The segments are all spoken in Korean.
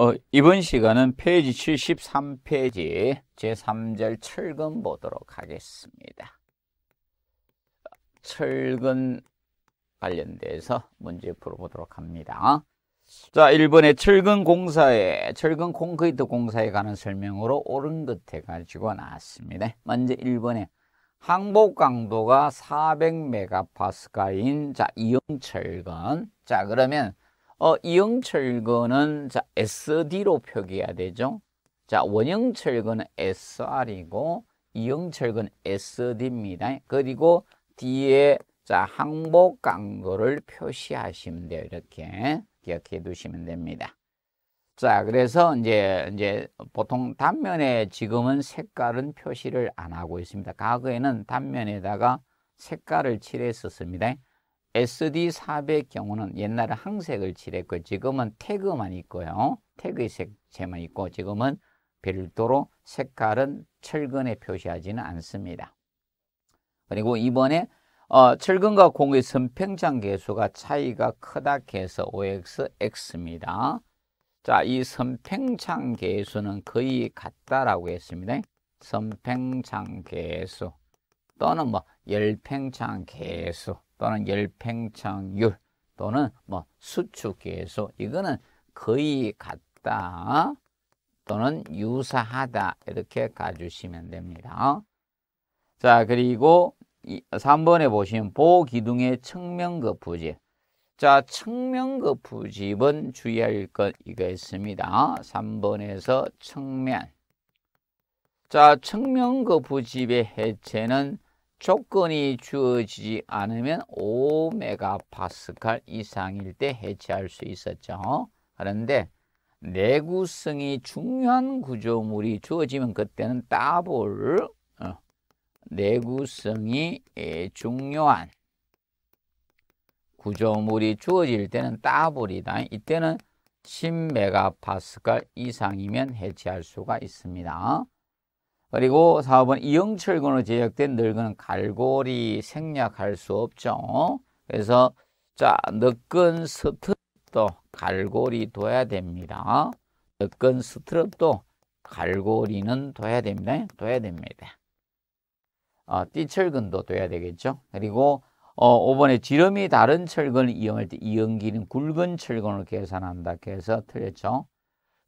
어, 이번 시간은 페이지 73페이지 제3절 철근 보도록 하겠습니다. 철근 관련돼서 문제 풀어보도록 합니다. 자, 1번에 철근 공사에, 철근 콘크리트 공사에 관한 설명으로 옳은 끝에 가지고 나왔습니다. 먼저 1번에 항복 강도가 400메가파스칼인 자, 이용 철근. 자, 그러면 어, 이응철근은 자, SD로 표기해야 되죠. 자, 원형철근은 SR이고 이형철근 SD입니다. 그리고 뒤에 자, 항복 강도를 표시하시면 돼요. 이렇게 기억해 두시면 됩니다. 자, 그래서 이제 이제 보통 단면에 지금은 색깔은 표시를 안 하고 있습니다. 과거에는 단면에다가 색깔을 칠했었습니다. SD400 경우는 옛날에 항색을 칠했고 지금은 태그만 있고요. 태그의 색채만 있고 지금은 별도로 색깔은 철근에 표시하지는 않습니다. 그리고 이번에 어, 철근과 공의 선평장 개수가 차이가 크다 해서 OXX입니다. 자, 이 선팽창 개수는 거의 같다라고 했습니다. 선팽창 개수 또는 뭐 열팽창 개수 또는 열팽창율 또는 뭐 수축계수 이거는 거의 같다 또는 유사하다 이렇게 가주시면 됩니다. 자 그리고 3번에 보시면 보기둥의 측면거푸집 자 측면거푸집은 주의할 것 이거 있습니다. 3번에서 측면 자 측면거푸집의 해체는 조건이 주어지지 않으면 5메가파스칼 이상일 때 해체할 수 있었죠. 그런데 내구성이 중요한 구조물이 주어지면 그때는 더블 어, 내구성이 중요한 구조물이 주어질 때는 더블이다. 이때는 10메가파스칼 이상이면 해체할 수가 있습니다. 그리고 4번 이영철군으로 제작된 늙은 갈고리 생략할 수 없죠. 그래서 자 늙은 스트럽도 갈고리 둬야 됩니다. 늙은 스트럽도 갈고리는 둬야 됩니다. 둬야 됩니다. 어, 아, 띠철근도 둬야 되겠죠. 그리고 어, 5번에 지름이 다른 철근을 이용할 때 이응기는 굵은 철근을 계산한다. 그래서 틀렸죠.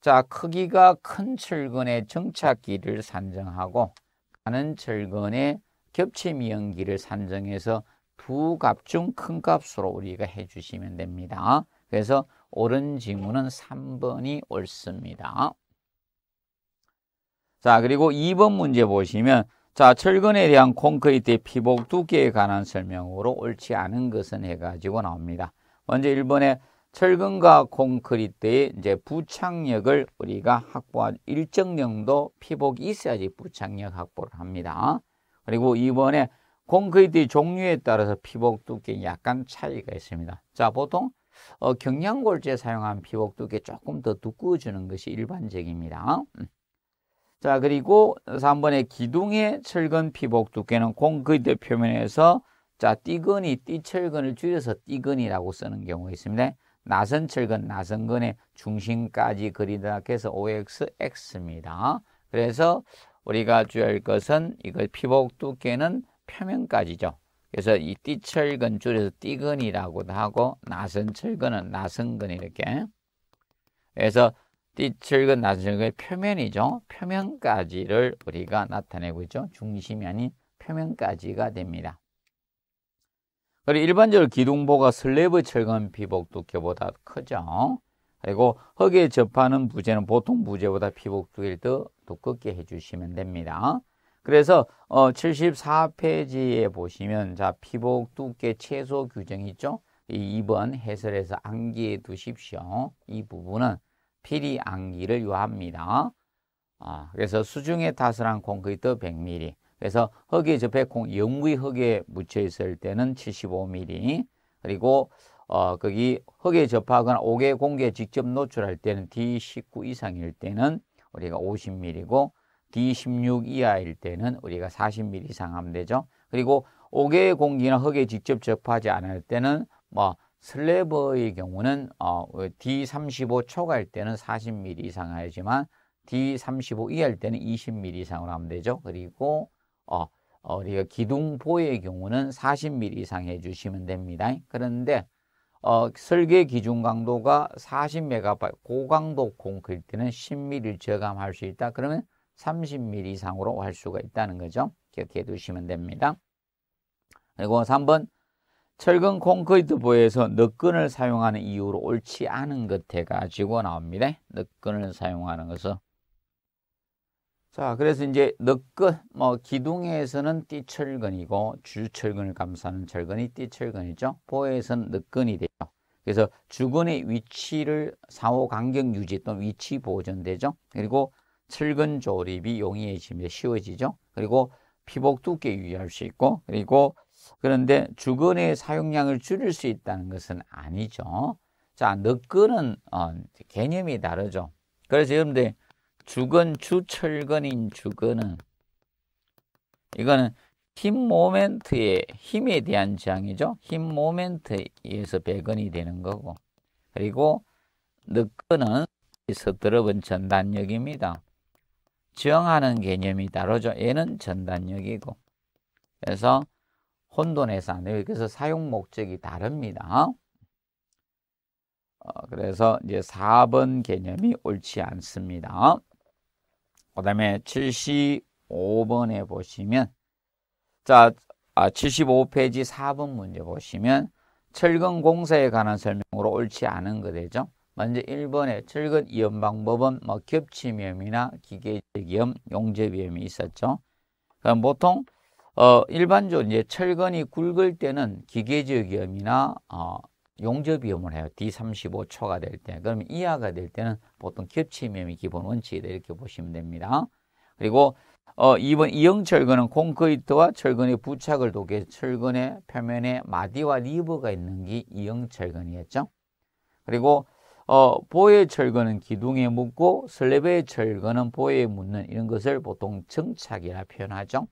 자, 크기가 큰 철근의 정착기를 산정하고 가는 철근의 겹침 이연기를 산정해서 두 값 중 큰 값으로 우리가 해주시면 됩니다. 그래서 옳은 지문은 3번이 옳습니다. 자, 그리고 2번 문제 보시면 자, 철근에 대한 콘크리트의 피복 두께에 관한 설명으로 옳지 않은 것은 해가지고 나옵니다. 먼저 1번에 철근과 콘크리트의 이제 부착력을 우리가 확보한 일정 정도 피복이 있어야지 부착력 확보를 합니다. 그리고 이번에 콘크리트의 종류에 따라서 피복 두께 약간 차이가 있습니다. 자, 보통 어, 경량골재 사용한 피복 두께 조금 더 두꺼워지는 것이 일반적입니다. 음. 자, 그리고 3번에 기둥의 철근 피복 두께는 콘크리트 표면에서 자, 띠근이 띠철근을 줄여서 띠근이라고 쓰는 경우가 있습니다. 나선철근, 나선근의 중심까지 그리다 해서 OXX입니다. 그래서 우리가 주의할 것은 이걸 피복 두께는 표면까지죠. 그래서 이 띠철근 줄여서 띠근이라고도 하고 나선철근은 나선근 이렇게. 그래서 띠철근, 나선철근의 표면이죠. 표면까지를 우리가 나타내고 있죠. 중심이 아닌 표면까지가 됩니다. 그리고 일반적으로 기둥보가 슬래브 철근 피복 두께보다 크죠. 그리고 흙에 접하는 부재는 보통 부재보다 피복 두께를 더 두껍게 해주시면 됩니다. 그래서 어 74페이지에 보시면 자 피복 두께 최소 규정 있죠. 이 2번 해설에서 암기해 두십시오. 이 부분은 필히 암기를 요합니다. 아, 그래서 수중에 타설한 콘크리트 100mm, 그래서 흙이 접해콩 영구의 흙에 묻혀 있을 때는 75mm 그리고 어, 거기 흙에 접하거나 옥외 공기에 직접 노출할 때는 D19 이상일 때는 우리가 50mm고 D16 이하일 때는 우리가 40mm 이상 하면 되죠. 그리고 옥외 공기나 흙에 직접 접하지 않을 때는 뭐 슬래버의 경우는 어, D35 초과일 때는 40mm 이상 하지만 D35 이하일 때는 20mm 이상으로 하면 되죠. 그리고 어, 어, 우리가 기둥보의 경우는 40mm 이상 해주시면 됩니다. 그런데 어, 설계 기준 강도가 40MB 고강도 콘크리트는 10mm 저감할 수 있다. 그러면 30mm 이상으로 할 수가 있다는 거죠. 기억해 두시면 됩니다. 그리고 3번 철근 콘크리트 보에서 늑근을 사용하는 이유로 옳지 않은 것 해가지고 나옵니다. 늑근을 사용하는 것은 자, 그래서 이제 늑근, 뭐, 기둥에서는 띠철근이고, 주철근을 감싸는 철근이 띠철근이죠. 보에서는 늑근이 되죠. 그래서 주근의 위치를 상호 간격 유지 또는 위치 보존되죠. 그리고 철근 조립이 용이해지며 쉬워지죠. 그리고 피복 두께 유의할 수 있고, 그리고 그런데 주근의 사용량을 줄일 수 있다는 것은 아니죠. 자, 늑근은 어, 개념이 다르죠. 그래서 여러분들 주근 주철근인 주근은 이거는 힘 모멘트의 힘에 대한 지항이죠. 힘 모멘트에 서 배근이 되는 거고 그리고 늦근은 서드럽은 전단력입니다. 지형하는 개념이 다르죠. 얘는 전단력이고 그래서 혼돈해서 안 돼요. 그래서 사용 목적이 다릅니다. 어, 그래서 이제 4번 개념이 옳지 않습니다. 그 다음에 75번에 보시면 자 아, 75페이지 4번 문제 보시면 철근 공사에 관한 설명으로 옳지 않은 거 되죠. 먼저 1번에 철근 이염 방법은 뭐 겹침 위이나 기계적 위 용접 위이 있었죠. 그럼 보통 어, 일반적으로 이제 철근이 굵을 때는 기계적 위이나 어, 용접 위험을 해요. D35 초가 될 때. 그럼 이하가 될 때는 보통 겹침염이 기본 원칙이다. 이렇게 보시면 됩니다. 그리고 어, 2번 이형철근은 콘크리트와 철근의 부착을 도게 철근의 표면에 마디와 리버가 있는 게 이형철근이었죠. 그리고 어, 보의 철근은 기둥에 묻고 슬래의 철근은 보에 묻는 이런 것을 보통 정착이라 표현하죠.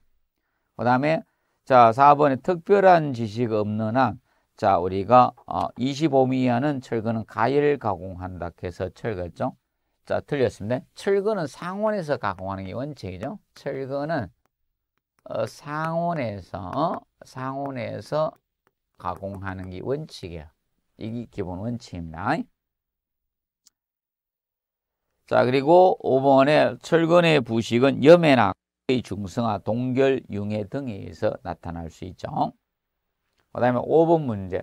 그 다음에 자 4번에 특별한 지식 없는 한 자, 우리가 25mm 어, 하는 철근은 가열 가공한다 해서 철근죠 자, 틀렸습니다. 철근은 상온에서 가공하는 게 원칙이죠. 철근은 어, 상온에서 어? 상온에서 가공하는 게 원칙이에요. 이게 기본 원칙입니다. 자, 그리고 5번에 철근의 부식은 염해나 중성화, 동결, 융해 등에 의해서 나타날 수 있죠. 그 다음에 5번 문제.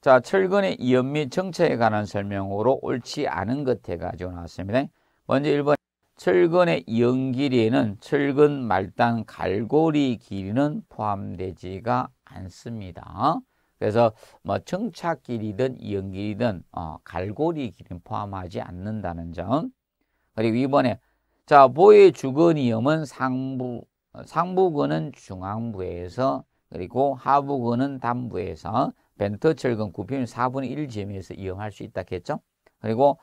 자, 철근의 이연 및 정체에 관한 설명으로 옳지 않은 것에가지고 나왔습니다. 먼저 1번. 철근의 이연 길이에는 철근 말단 갈고리 길이는 포함되지가 않습니다. 그래서 뭐 정착 길이든 이연 길이든 어, 갈고리 길이는 포함하지 않는다는 점. 그리고 이번에 자, 보의 주근 이염은 상부 상부근은 중앙부에서 그리고 하부근은 담부에서 벤트 철근 구표인 4분의 1 지점에서 이용할 수 있다 했죠. 그리고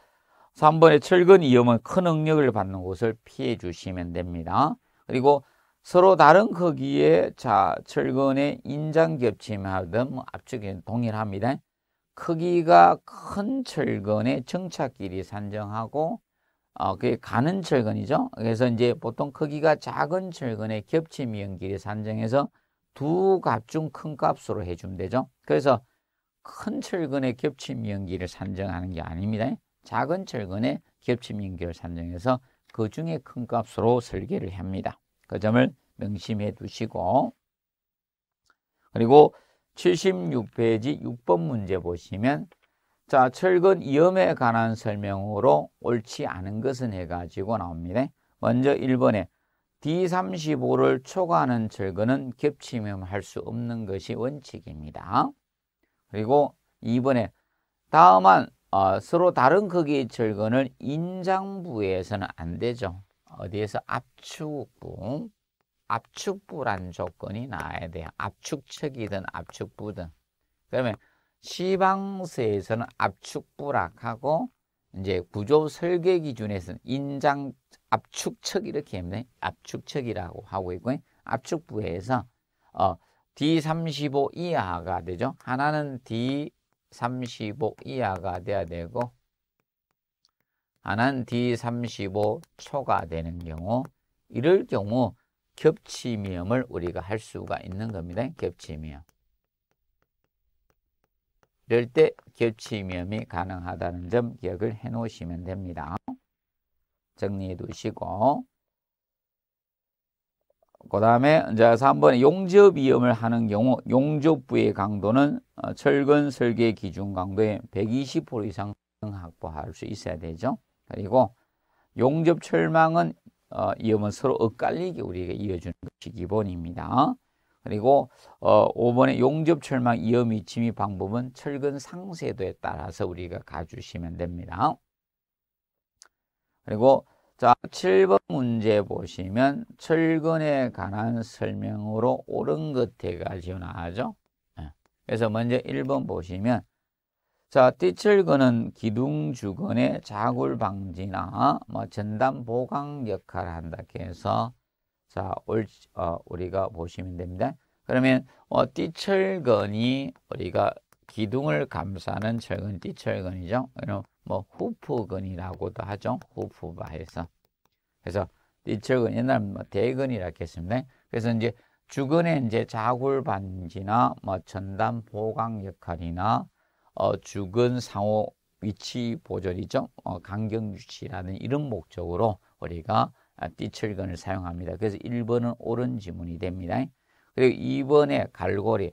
3번의 철근 이염은 큰 응력을 받는 곳을 피해 주시면 됩니다. 그리고 서로 다른 크기의 자 철근의 인장 겹침하든 뭐 압축이 동일합니다. 크기가 큰 철근의 정착길이 산정하고 어, 그게 가는 철근이죠. 그래서 이제 보통 크기가 작은 철근의 겹침 이연길이 산정해서 두값중큰 값으로 해주면 되죠. 그래서 큰 철근의 겹침 연기를 산정하는 게 아닙니다. 작은 철근의 겹침 연기를 산정해서 그 중에 큰 값으로 설계를 합니다. 그 점을 명심해 두시고 그리고 76페이지 6번 문제 보시면 자 철근 이염에 관한 설명으로 옳지 않은 것은 해가지고 나옵니다. 먼저 1번에 D35를 초과하는 절거는 겹치면할 수 없는 것이 원칙입니다. 그리고 2번에 다음한 어, 서로 다른 크기의 절거는 인장부에서는 안 되죠. 어디에서 압축부, 압축부란 조건이 나와야 돼요. 압축척이든 압축부든. 그러면 시방스에서는 압축부락하고 이제 구조 설계 기준에서는 인장 압축척 이렇게 하면 압축척이라고 하고 있고 압축부에서 어, D35 이하가 되죠. 하나는 D35 이하가 돼야 되고 하나는 D35 초가 되는 경우 이럴 경우 겹치미염을 우리가 할 수가 있는 겁니다. 겹치미염. 이럴 때 겹침염이 가능하다는 점 기억을 해 놓으시면 됩니다. 정리해 두시고 그 다음에 자3번 용접 위험을 하는 경우 용접부의 강도는 어, 철근 설계 기준 강도의 120% 이상 확보할 수 있어야 되죠. 그리고 용접 철망은 이음은 어, 서로 엇갈리게 우리에 이어주는 것이 기본입니다. 그리고 어 5번에 용접 철망 이어 미침이 방법은 철근 상세도에 따라서 우리가 가주시면 됩니다. 그리고 자 7번 문제 보시면 철근에 관한 설명으로 옳은 것에가지고 나죠. 예. 그래서 먼저 1번 보시면 자, 띠철근은 기둥 주근의 자굴 방지나 뭐 전단 보강 역할을 한다 해서 자, 올, 어, 우리가 보시면 됩니다. 그러면 어, 띠철근이 우리가 기둥을 감싸는 철근, 띠철근이죠. 뭐 후프근이라고도 하죠. 후프바에서. 그래서 띠철근 옛날 뭐 대근이라 했습니다. 그래서 이제 주근에 이제 자굴 반지나 뭐 전담 보강 역할이나 어, 주근 상호 위치 보존이죠. 어, 강경 유치라는 이런 목적으로 우리가 아, 띠철근을 사용합니다. 그래서 1번은 옳은 지문이 됩니다. 그리고 2번에 갈고리.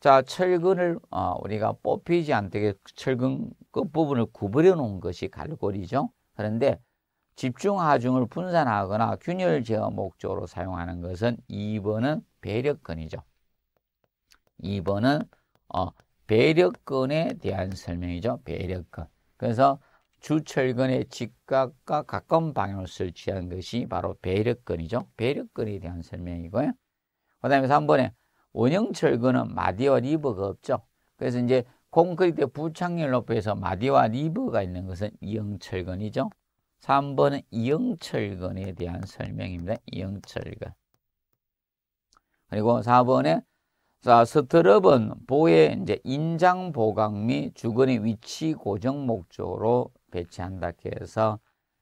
자, 철근을 어, 우리가 뽑히지 않게 철근 끝부분을 구부려 놓은 것이 갈고리죠. 그런데 집중 하중을 분산하거나 균열 제어 목적으로 사용하는 것은 2번은 배력근이죠. 2번은 어, 배력근에 대한 설명이죠. 배력근. 그래서 주철근의 직각과 가까운 방향을 설치한 것이 바로 배력근이죠. 배력근에 대한 설명이고요. 그 다음에 3번에 원형철근은 마디와 리버가 없죠. 그래서 이제 콘크리트 부착률 높여서 마디와 리버가 있는 것은 이형철근이죠. 3번은 이형철근에 대한 설명입니다. 이형철근. 그리고 4번에 자, 스트럽은 보의 이제 인장 보강 및 주거의 위치 고정 목적으로 배치한다 해서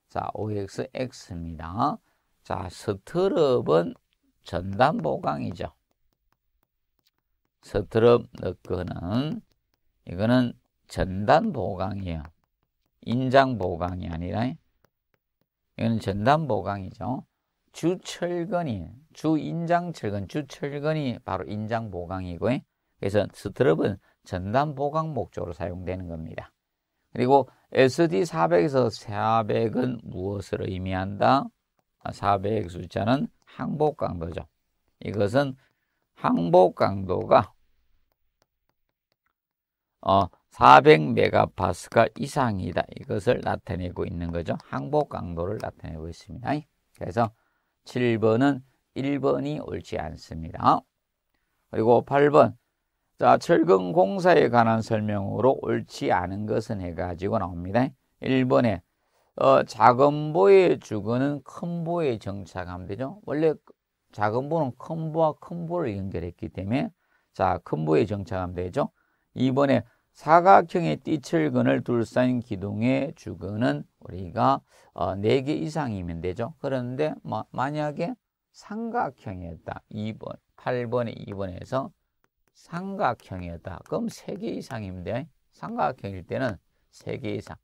자, OX, X입니다. 자, 스트럽은 전단 보강이죠. 스트럽 넣거는 이거는 전단 보강이에요. 인장 보강이 아니라 이거 전단 보강이죠. 주철근이 주인장철근 주철근이 바로 인장 보강이고 그래서 스트럽은 전단 보강 목적으로 사용되는 겁니다. 그리고 SD 400에서 400은 무엇을 의미한다? 400 아, 숫자는 항복 강도죠. 이것은 항복 강도가 400메가파스칼 어, 이상이다. 이것을 나타내고 있는 거죠. 항복 강도를 나타내고 있습니다. 그래서 7번은 1번이 옳지 않습니다. 그리고 8번 자, 철근 공사에 관한 설명으로 옳지 않은 것은 해가지고 나옵니다. 1번에 어, 작은 보의 주거는 큰 보에 정착하면 되죠. 원래 작은 보는 큰 보와 큰 보를 연결했기 때문에 자, 큰 보에 정착하면 되죠. 2번에 사각형의 띠철근을 둘싼 기둥의 주근은 우리가 어, 4개 이상이면 되죠. 그런데 뭐 만약에 삼각형이었다. 2번, 8번에 2번에서 삼각형이었다. 그럼 세 개 이상입니다. 삼각형일 때는 세 개 이상.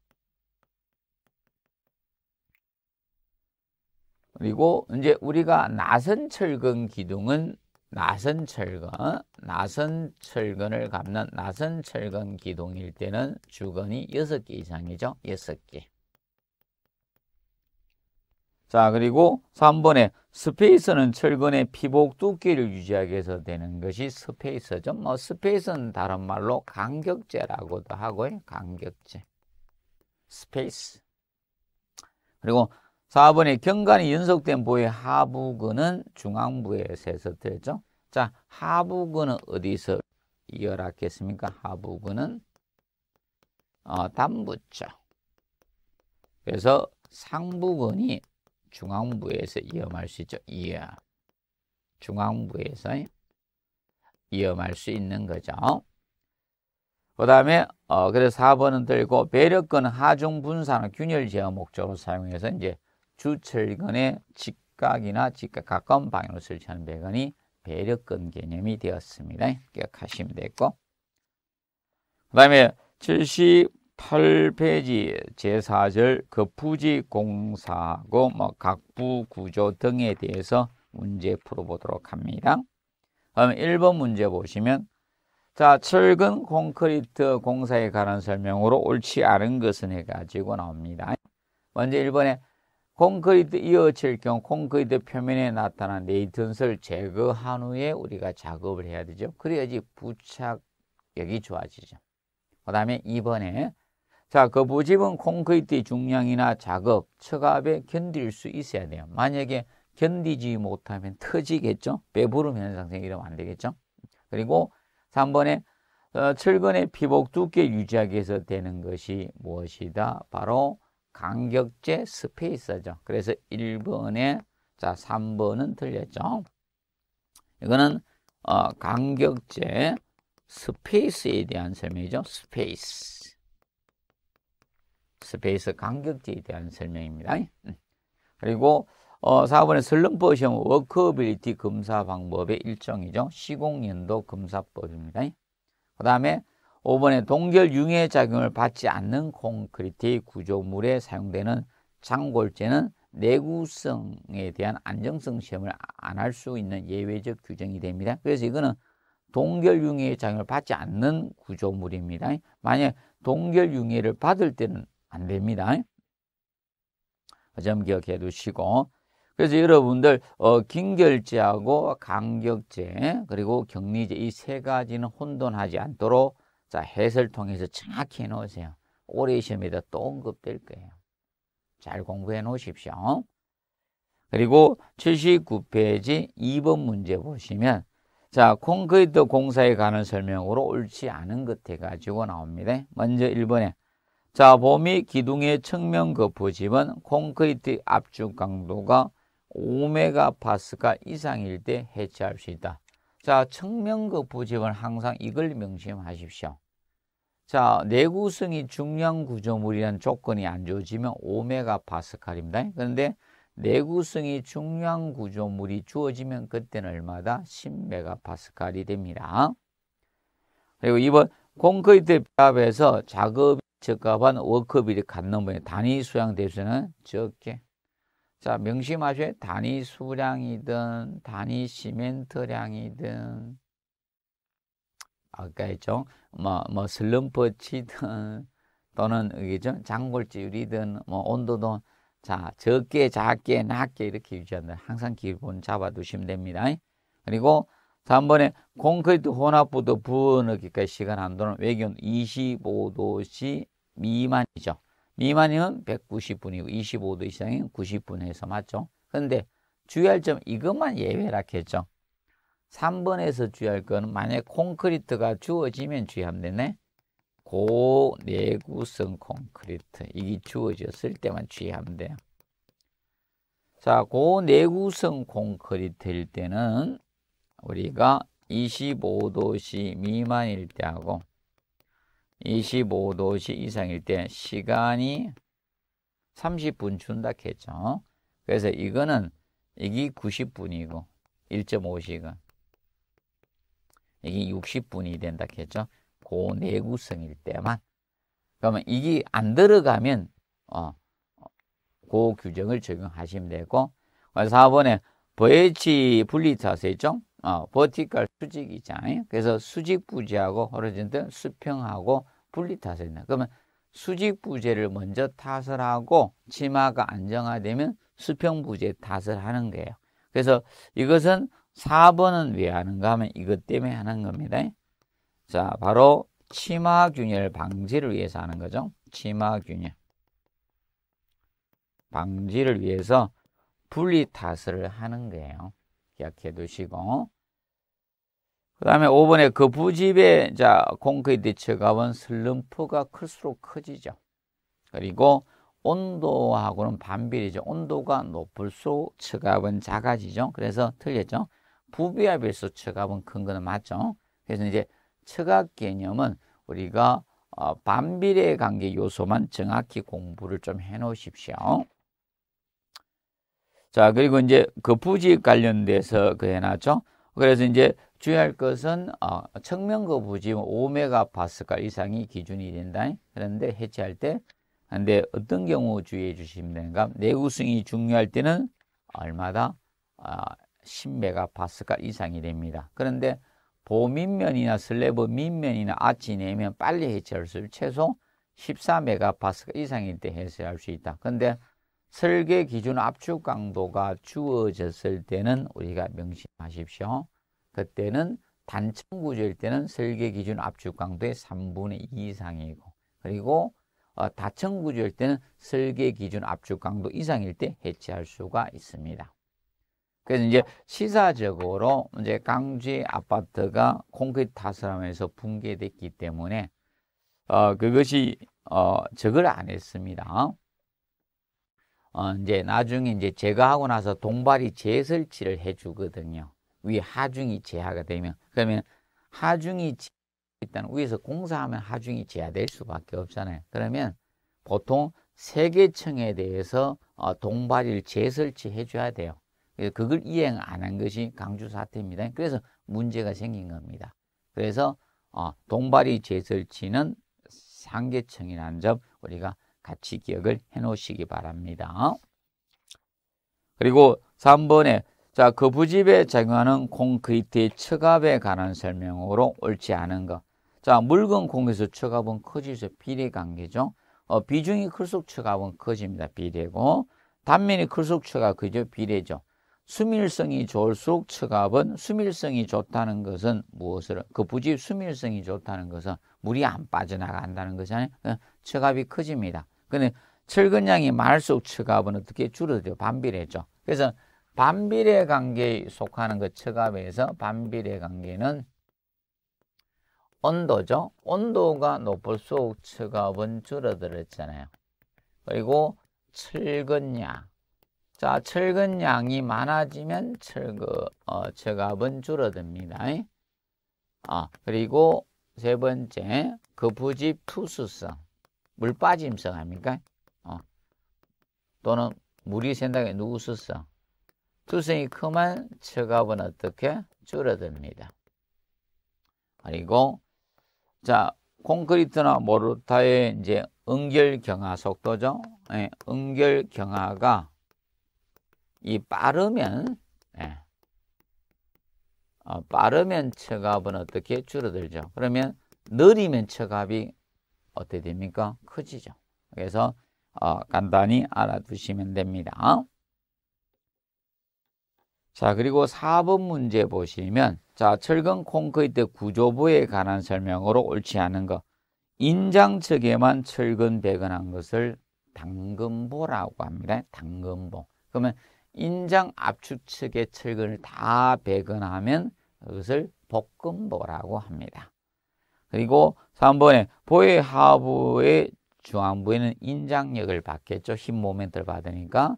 그리고 이제 우리가 나선 철근 기둥은 나선 철근, 나선 철근을 감는 나선 철근 기둥일 때는 주건이 여섯 개 이상이죠. 여섯 개 자, 그리고 3번에 스페이스는 철근의 피복 두께를 유지하기 위해서 되는 것이 스페이스죠. 뭐 스페이스는 다른 말로 간격제라고도 하고요. 간격제. 스페이스. 그리고 4번에 경관이 연속된 부의 하부근은 중앙부에 세서 되죠. 자, 하부근은 어디서 이어락했습니까? 하부근은 어, 단부죠. 그래서 상부근이 중앙부에서 위험할 수 있죠. 예. 중앙부에서 위험할 수 있는 거죠. 그 다음에 어, 그래서 4번은 들고 배력권 하중 분산은 균열 제어 목적으로 사용해서 이제 주철근의 직각이나 직각 가까운 방향으로 설치하는 배관이 배력권 개념이 되었습니다. 기억하시면 되겠고 그 다음에 8페이지 제사절 거푸지 공사하고 뭐 각부 구조 등에 대해서 문제 풀어보도록 합니다. 그럼 1번 문제 보시면 자, 철근 콘크리트 공사에 관한 설명으로 옳지 않은 것은 해가지고 나옵니다. 먼저 1번에 콘크리트 이어칠 경우 콘크리트 표면에 나타난 네이턴설 제거한 후에 우리가 작업을 해야 되죠. 그래야지 부착력이 좋아지죠. 그 다음에 2번에 자, 그부집은 콘크리트의 중량이나 자극, 처압에 견딜 수 있어야 돼요. 만약에 견디지 못하면 터지겠죠? 배부름 현상 생기면 안 되겠죠? 그리고 3번에 어, 철근의 피복 두께 유지하기 위해서 되는 것이 무엇이다? 바로 간격제 스페이스죠. 그래서 1번에 자 3번은 틀렸죠. 이거는 어, 간격제 스페이스에 대한 설명이죠. 스페이스. 스페이스 간격지에 대한 설명입니다. 음. 그리고 어, 4번에 슬럼프 시험 워크빌리티 검사 방법의 일종이죠. 시공연도 검사법입니다. 그 다음에 5번에 동결 융해 작용을 받지 않는 콘크리트 구조물에 사용되는 장골재는 내구성에 대한 안정성 시험을 안 할 수 있는 예외적 규정이 됩니다. 그래서 이거는 동결 융해 작용을 받지 않는 구조물입니다. 만약 동결 융해를 받을 때는 안 됩니다. 점 기억해 두시고 그래서 여러분들 어, 긴결제하고 간격제 그리고 격리제 이 세 가지는 혼돈하지 않도록 자 해설 통해서 정확히 해놓으세요. 올해 시험에다 또 언급될 거예요. 잘 공부해 놓으십시오. 그리고 79페이지 2번 문제 보시면 자 콘크리트 공사에 관한 설명으로 옳지 않은 것 해가지고 나옵니다. 먼저 1번에 자, 봄이 기둥의 측면 거푸집은 콘크리트 압축 강도가 5메가 파스칼 이상일 때 해체할 수 있다. 자, 측면 거푸집은 항상 이걸 명심하십시오. 자, 내구성이 중요한 구조물이란 조건이 안좋어지면 5메가 파스칼입니다. 그런데 내구성이 중요한 구조물이 주어지면 그때는 얼마다 10메가 파스칼이 됩니다. 그리고 이번 콘크리트 탑에서 작업이 적합한 워크빌이 간넘번에 단위 수량 대수는 적게. 자, 명심하셔 단위 수량이든 단위 시멘트량이든 아까 했죠. 뭐, 뭐 슬럼프 치든 또는 이게죠. 장골지율이든 뭐 온도도 자, 적게, 작게, 낮게 이렇게 유지한다. 항상 기본 잡아두시면 됩니다. 그리고 3번에 콘크리트 혼합부도 부어 넣기까지 시간 한도는 외기온 25도씨 미만이죠. 미만이면 190분이고 25도 이상이면 90분 에서 맞죠. 근데 주의할 점 이것만 예외라 했죠. 3번에서 주의할 건 만약 콘크리트가 주어지면 주의하면 되네. 고내구성 네, 콘크리트 이게 주어졌을 때만 주의하면 돼요. 자, 고내구성 네, 콘크리트일 때는 우리가 25도씨 미만일 때하고 25도씨 이상일 때 시간이 30분 준다 했죠. 그래서 이거는 이게 90분이고 1.5시간 이게 60분이 된다 했죠. 고 내구성일 때만 그러면 이게 안 들어가면 어, 그 규정을 적용하시면 되고 4번에 버에치 분리타세 있죠. 어, 버티컬 수직이잖아요. 그래서 수직 부재하고 호리젠털 수평하고 분리 타설이다. 그러면 수직 부재를 먼저 타설하고 치마가 안정화되면 수평 부재 타설하는 거예요. 그래서 이것은 4번은 왜 하는가 하면 이것 때문에 하는 겁니다. 자, 바로 치마 균열 방지를 위해서 하는 거죠. 치마 균열 방지를 위해서 분리 타설을 하는 거예요. 기억해 두시고 그 다음에 5번에 그 부집의 자 콘크리트 처가은 슬럼프가 클수록 커지죠. 그리고 온도하고는 반비례죠. 온도가 높을수록 처갑은 작아지죠. 그래서 틀렸죠. 부비압일수록 처갑은 큰 거는 맞죠. 그래서 이제 처갑 개념은 우리가 어, 반비례 관계 요소만 정확히 공부를 좀 해놓으십시오. 자, 그리고 이제 그 부지 관련돼서 그 해놨죠. 그래서 이제 주의할 것은 어, 청명거 그 부지 5메가파스칼 이상이 기준이 된다. 그런데 해체할 때 아, 근데 어떤 경우 주의해 주시면 되는가? 내구성이 중요할 때는 얼마다 아, 10메가파스칼 이상이 됩니다. 그런데 보민면이나 슬래브 민면이나 아치 내면 빨리 해체할 수 있고 최소 14메가파스칼 이상일 때 해체할 수 있다. 근데 설계 기준 압축 강도가 주어졌을 때는 우리가 명심하십시오. 그때는 단층 구조일 때는 설계 기준 압축 강도의 3분의 2 이상이고 그리고 어, 다층 구조일 때는 설계 기준 압축 강도 이상일 때 해체할 수가 있습니다. 그래서 이제 시사적으로 이제 강주 아파트가 콘크리트 타설하면서 붕괴됐기 때문에 어, 그것이 어, 적을 안 했습니다. 어, 이제 나중에 이제 제거하고 나서 동발이 재설치를 해주거든요. 위에 하중이 제하가 되면 그러면 하중이 일단 위에서 공사하면 하중이 제하될 수밖에 없잖아요. 그러면 보통 세계청에 대해서 어, 동발을 재설치해 줘야 돼요. 그래서 그걸 이행 안 한 것이 강주 사태입니다. 그래서 문제가 생긴 겁니다. 그래서 어, 동발이 재설치는 상계층이라는 점 우리가 같이 기억을 해 놓으시기 바랍니다. 그리고 3번에 자, 거부집에 그 작용하는 콘크리트의 그 처갑에 관한 설명으로 옳지 않은 것. 자, 묽은 공에서 처갑은 커지죠. 비례 관계죠. 어, 비중이 클수록 처갑은 커집니다. 비례고. 단면이 클수록 처갑, 그죠? 비례죠. 수밀성이 좋을수록 처갑은 수밀성이 좋다는 것은 무엇을? 그 부집 수밀성이 좋다는 것은 물이 안 빠져나간다는 것이 아니 어, 처갑이 커집니다. 근데 철근량이 많을수록 처갑은 어떻게 줄어들죠. 반비례죠. 그래서 반비례 관계에 속하는 그 처갑에서 반비례 관계는 온도죠. 온도가 높을수록 처갑은 줄어들었잖아요. 그리고 철근량. 자, 철근량이 많아지면 철거, 어, 처갑은 줄어듭니다. 아, 그리고 세 번째, 그 부지 투수성. 물 빠짐성 아닙니까? 어. 또는 물이 샌다게 누구 수성? 수성이 크면 처갑은 어떻게? 줄어듭니다. 그리고 자 콘크리트나 모르타의 이제 응결 경화 속도죠. 예, 응결 경화가 이 빠르면 예, 어, 빠르면 처갑은 어떻게 줄어들죠. 그러면 느리면 처갑이 어떻게 됩니까? 커지죠. 그래서 어, 간단히 알아두시면 됩니다. 자, 그리고 4번 문제 보시면 자, 철근 콘크리트 구조부에 관한 설명으로 옳지 않은 것. 인장 측에만 철근 배근한 것을 당근보라고 합니다. 당근보. 그러면 인장 압축 측의 철근을 다 배근하면 그것을 복근보라고 합니다. 그리고 3번에 보의 하부의 중앙부에는 인장력을 받겠죠. 힘 모멘트를 받으니까.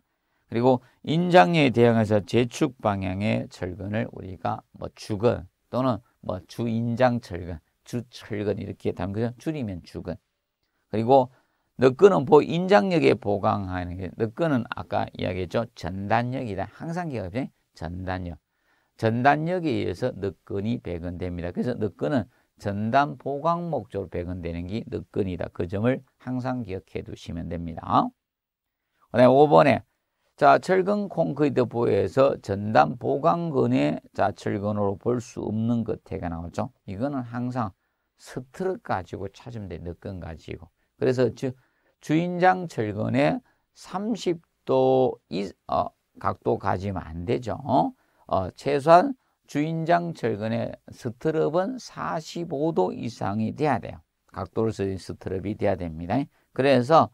그리고 인장력에 대응해서 재축 방향의 철근을 우리가 뭐 주근 또는 뭐 주인장 철근, 주철근 이렇게 담그죠. 줄이면 주근. 그리고 너근은보 인장력에 보강하는 게너근은 아까 이야기했죠. 전단력이다. 항상 기억해 전단력. 전단력에 의해서 너근이 배근됩니다. 그래서 너근은 전담 보강 목적으로 배근되는게 늦근이다. 그 점을 항상 기억해 두시면 됩니다. 그 다음에 5번에 자, 철근 콘크리트 보호에서 전담 보강근의 자, 철근으로 볼 수 없는 것태가 나오죠. 이거는 항상 스트럭 가지고 찾으면 돼. 늦근 가지고. 그래서 주, 주인장 철근에 30도 이, 어, 각도 가지면 안 되죠. 어, 최소한 주인장 철근의 스트럽은 45도 이상이 돼야 돼요. 각도를 쓰인 스트럽이 돼야 됩니다. 그래서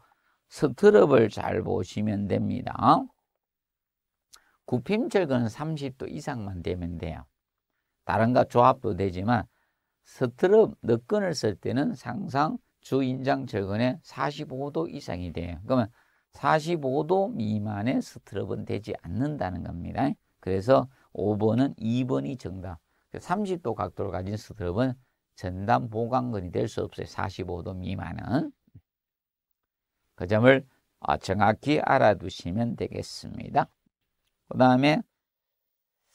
스트럽을 잘 보시면 됩니다. 굽힘 철근은 30도 이상만 되면 돼요. 다른 것 조합도 되지만 스트럽 늑근을 쓸 때는 상상 주인장 철근의 45도 이상이 돼요. 그러면 45도 미만의 스트럽은 되지 않는다는 겁니다. 그래서 5번은 2번이 정답. 30도 각도를 가진 스트럽은 전담 보강근이 될 수 없어요. 45도 미만은. 그 점을 아, 정확히 알아두시면 되겠습니다. 그 다음에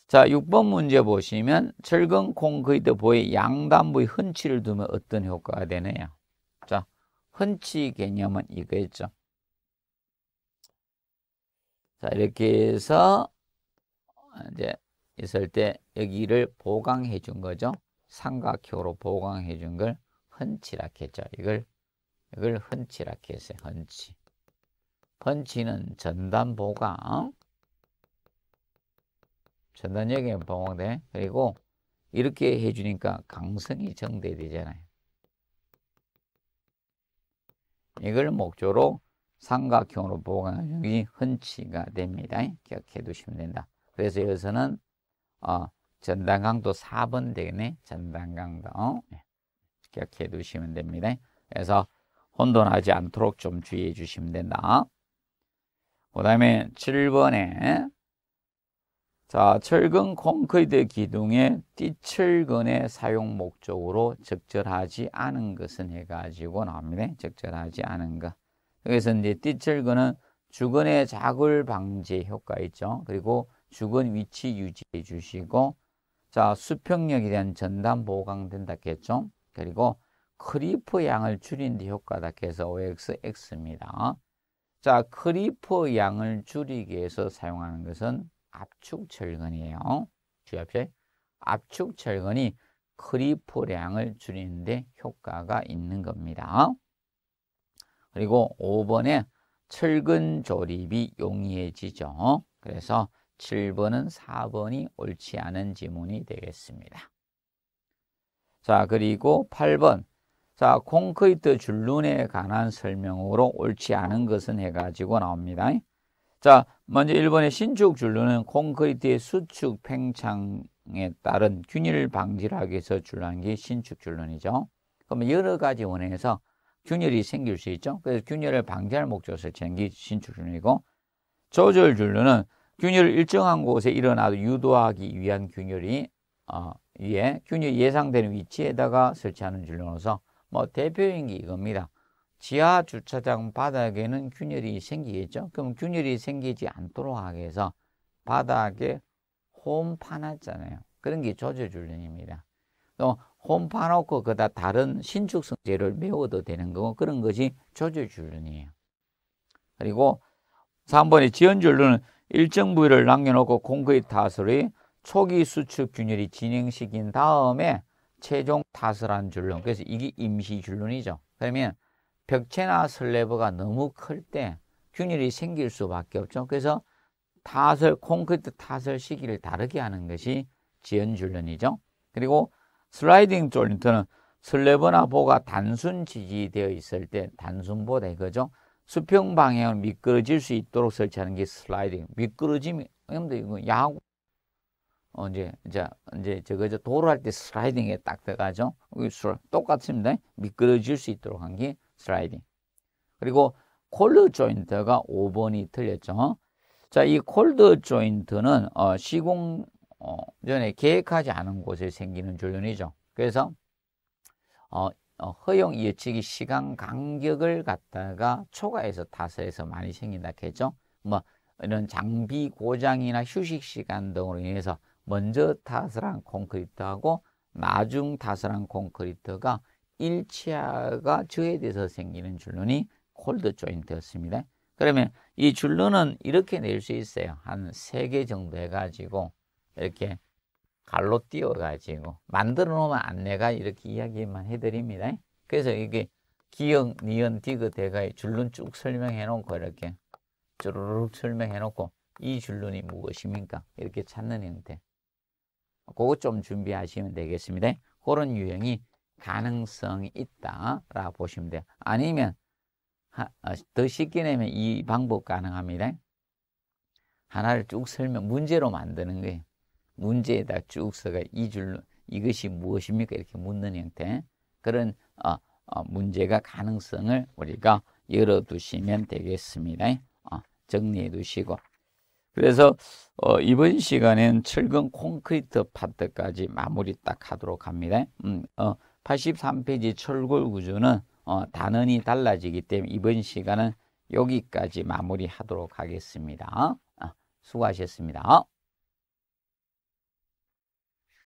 자 6번 문제 보시면 철근 콘크리트 보의 양단부의 흔치를 두면 어떤 효과가 되나요자 흔치 개념은 이거였죠. 자 이렇게 해서 이제 있을 때 여기를 보강해 준 거죠. 삼각형으로 보강해 준 걸 헌치라고 했죠. 이걸 이걸 헌치라고 했어요. 헌치. 헌치는 전단 보강. 전단력에 보강돼. 그리고 이렇게 해 주니까 강성이 정대되잖아요. 이걸 목적로 삼각형으로 보강하는 게 헌치가 됩니다. 기억해 두시면 된다. 그래서 여기서는 어, 전당강도 4번 되겠네. 전당강도. 어? 예. 기억해 두시면 됩니다. 그래서 혼돈하지 않도록 좀 주의해 주시면 된다. 그 다음에 7번에 자 철근 콘크리트 기둥에 띠철근의 사용 목적으로 적절하지 않은 것은 해가지고 나옵니다. 적절하지 않은 것. 여기서 이제 띠철근은 주근의 자굴 방지 효과 있죠. 그리고 죽은 위치 유지해 주시고 자 수평력에 대한 전담 보강된다겠죠. 그리고 크리프 양을 줄인 데효과답 해서 OX, X입니다. 자, 크리프 양을 줄이기 위해서 사용하는 것은 압축 철근이에요. 주의하 압축 철근이 크리프량을 줄이는데 효과가 있는 겁니다. 그리고 5번에 철근 조립이 용이해지죠. 그래서 7번은 4번이 옳지 않은 지문이 되겠습니다. 자, 그리고 8번. 자, 콘크리트 줄눈에 관한 설명으로 옳지 않은 것은 해가지고 나옵니다. 자, 먼저 1번의 신축 줄눈은 콘크리트의 수축 팽창에 따른 균일 방지를 하기 위해서 줄눈한 게 신축 줄눈이죠. 그러면 여러 가지 원인에서 균열이 생길 수 있죠. 그래서 균열을 방지할 목적으로 채는 신축 줄눈이고 조절 줄눈은 균열 일정한 곳에 일어나도 유도하기 위한 균열이 어, 위에 균열 예상되는 위치에다가 설치하는 줄로서 뭐 대표인 게 이겁니다. 지하 주차장 바닥에는 균열이 생기겠죠. 그럼 균열이 생기지 않도록 하기 위해서 바닥에 홈 파놨잖아요. 그런 게조절줄눈입니다또 홈 파놓고 그다 다른 신축성재를 메워도 되는 거고 그런 것이 조절줄눈이에요 그리고 3번의 지연줄눈은 일정 부위를 남겨놓고 콘크리 타설의 초기 수축 균열이 진행시킨 다음에 최종 타설한 줄론 그래서 이게 임시 줄론이죠 그러면 벽체나 슬래버가 너무 클 때 균열이 생길 수밖에 없죠 그래서 타설 콘크리트 타설 시기를 다르게 하는 것이 지연 줄론이죠 그리고 슬라이딩 졸린트는 슬래버나 보가 단순 지지되어 있을 때 단순 보다 이거죠 수평 방향으로 미끄러질 수 있도록 설치하는 게 슬라이딩. 미끄러짐이 야구 어, 이제, 이제, 이제, 저거, 저, 도로 할 때 슬라이딩에 딱 들어가죠. 똑같습니다. 미끄러질 수 있도록 한 게 슬라이딩. 그리고 콜드 조인트가 5번이 틀렸죠. 자, 이 콜드 조인트는, 어, 시공, 어, 전에 계획하지 않은 곳에 생기는 줄눈이죠. 그래서, 어, 어, 허용 예측이 시간 간격을 갖다가 초과해서 타서해서 많이 생긴다 했죠. 뭐 이런 장비 고장이나 휴식 시간 등으로 인해서 먼저 타설한 콘크리트하고 나중 타설한 콘크리트가 일치아가 저해돼서 생기는 줄눈이 콜드 조인트였습니다. 그러면 이 줄눈은 이렇게 낼 수 있어요. 한 세 개 정도 해가지고 이렇게 갈로 띄워가지고 만들어 놓으면 안내가 이렇게 이야기만 해드립니다. 그래서 이게 기역, 니은, 디귿, 대가의 줄눈 쭉 설명해 놓고 이렇게 쭈르륵 설명해 놓고 이 줄눈이 무엇입니까? 이렇게 찾는 형태. 그거 좀 준비하시면 되겠습니다. 그런 유형이 가능성이 있다라 보시면 돼요. 아니면 어, 더 쉽게 내면 이 방법 가능합니다. 하나를 쭉 설명, 문제로 만드는 거예요. 문제에다 쭉 써가 이줄로 이것이 무엇입니까 이렇게 묻는 형태 그런 어, 어, 문제가 가능성을 우리가 열어두시면 되겠습니다. 어, 정리해 두시고 그래서 어, 이번 시간엔 철근 콘크리트 파트까지 마무리 딱 하도록 합니다. 음, 어, 83페이지 철골 구조는 어, 단원이 달라지기 때문에 이번 시간은 여기까지 마무리하도록 하겠습니다. 어, 수고하셨습니다.